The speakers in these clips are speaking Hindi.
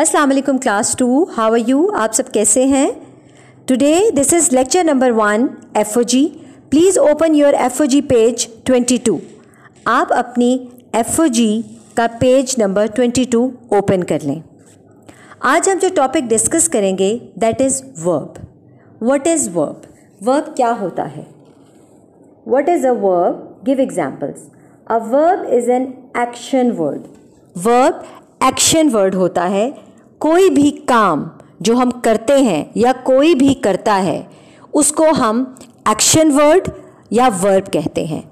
अस्सलाम वालेकुम class two how are you आप सब कैसे हैं today this is lecture number one F please open your F page twenty two आप अपनी एफ का page number twenty two open कर लें आज हम जो टॉपिक डिस्कस करेंगे that is verb what is verb verb क्या होता है what is a verb give examples a verb is an action word verb action word होता है कोई भी काम जो हम करते हैं या कोई भी करता है उसको हम एक्शन वर्ड या वर्ब कहते हैं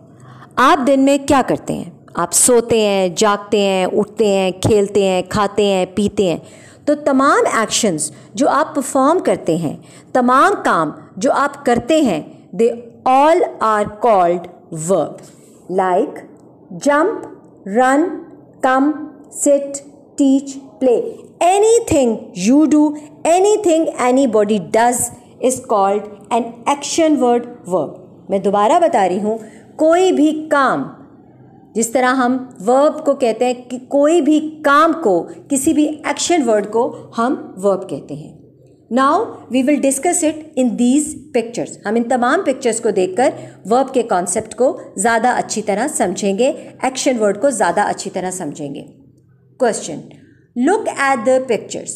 आप दिन में क्या करते हैं आप सोते हैं जागते हैं उठते हैं खेलते हैं खाते हैं पीते हैं तो तमाम एक्शंस जो आप परफॉर्म करते हैं तमाम काम जो आप करते हैं they all are called verb like jump run come sit teach, play. Anything you do, anything anybody does is called an action word verb. मैं दोबारा बता रही हूँ कोई भी काम जिस तरह हम वर्ब को कहते हैं कि कोई भी काम को किसी भी एक्शन वर्ड को हम वर्ब कहते हैं now we will discuss it in these pictures हम इन तमाम पिक्चर्स को देखकर वर्ब के कॉन्सेप्ट को ज़्यादा अच्छी तरह समझेंगे एक्शन वर्ड को ज़्यादा अच्छी तरह समझेंगे question look at the pictures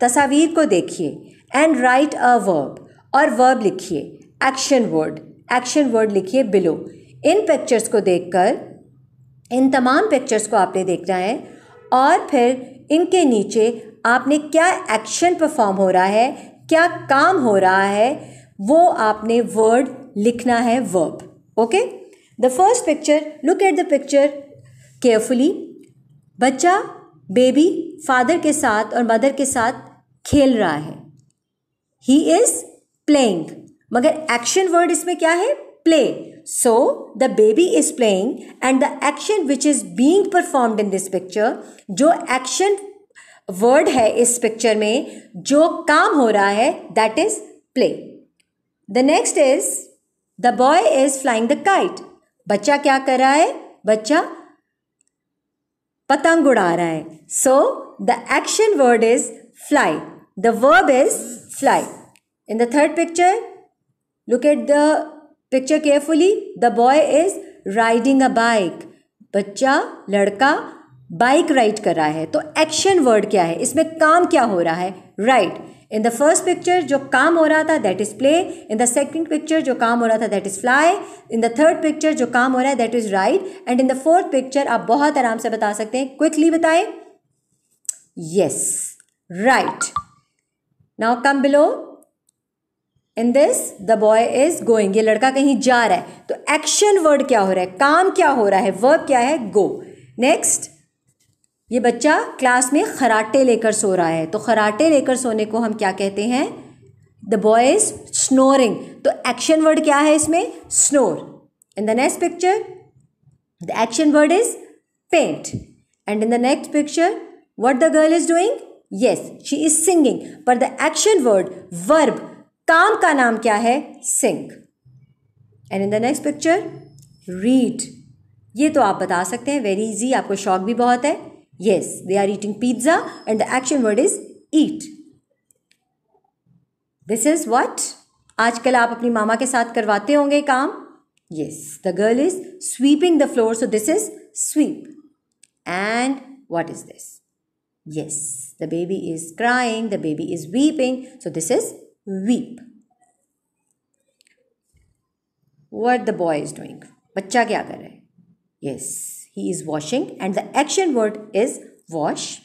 तस्वीर को देखिए एंड राइट अ वर्ब और वर्ब लिखिए एक्शन वर्ड एक्शन वर्ड लिखिए बिलो इन पिक्चर्स को देखकर इन तमाम पिक्चर्स को आपने देखना है और फिर इनके नीचे आपने क्या एक्शन परफॉर्म हो रहा है क्या काम हो रहा है वो आपने वर्ड लिखना है verb okay the first picture look at the picture carefully बच्चा बेबी फादर के साथ और मदर के साथ खेल रहा है ही इज़ प्लेइंग मगर एक्शन वर्ड इसमें क्या है play so the baby is playing and the action which is being performed in this picture जो एक्शन वर्ड है इस पिक्चर में जो काम हो रहा है that is play the next is the boy is flying the kite बच्चा क्या कर रहा है बच्चा पतंग उड़ा रहा है so the action word is fly the verb is fly in the third picture look at the picture carefully the boy is riding a bike बच्चा लड़का बाइक राइड कर रहा है तो एक्शन वर्ड क्या है इसमें काम क्या हो रहा है right right. In the first picture जो काम हो रहा था that is play in the second picture जो काम हो रहा था that is fly in the third picture जो काम हो रहा है that is right and in the fourth picture आप बहुत आराम से बता सकते हैं क्विकली बताएं yes right now come below in this the boy is going ये लड़का कहीं जा रहा है तो एक्शन वर्ड क्या हो रहा है काम क्या हो रहा है वर्ब क्या है गो नेक्स्ट ये बच्चा क्लास में खराटे लेकर सो रहा है तो खराटे लेकर सोने को हम क्या कहते हैं द बॉय इज स्नोरिंग तो एक्शन वर्ड क्या है इसमें snore in the next picture the action word is paint and in the next picture what the girl is doing yes she is singing पर द एक्शन वर्ड वर्ब काम का नाम क्या है sing and in the next picture read ये तो आप बता सकते हैं वेरी इजी आपको शौक भी बहुत है Yes, they are eating pizza and the action word is eat. This is what? आजकल आप अपनी मामा के साथ करवाते होंगे काम yes the girl is sweeping the floor so this is what is this? Yes, the baby is crying, the baby is weeping. So this is weep. What the boy is doing? बच्चा क्या कर रहा है? Yes, he is washing and the action word is wash.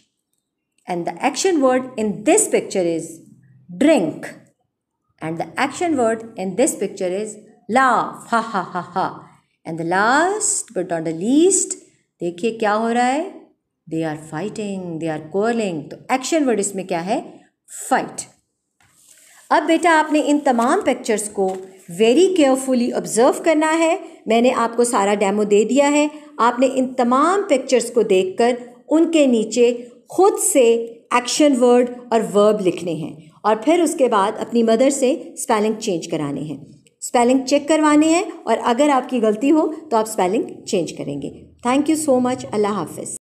And the action word in this picture is drink. And the action word in this picture is laugh. Ha ha ha ha. And the last but not the least, देखिए क्या हो रहा are are fighting they are calling तो एक्शन वर्ड इसमें क्या है Fight. अब बेटा आपने इन तमाम पिक्चर्स को वेरी केयरफुली ऑब्ज़र्व करना है मैंने आपको सारा डेमो दे दिया है आपने इन तमाम पिक्चर्स को देखकर उनके नीचे खुद से एक्शन वर्ड और वर्ब लिखने हैं और फिर उसके बाद अपनी मदर से स्पेलिंग चेंज कराने हैं स्पेलिंग चेक करवाने हैं और अगर आपकी गलती हो तो आप स्पेलिंग चेंज करेंगे thank you so much Allah हाफिज़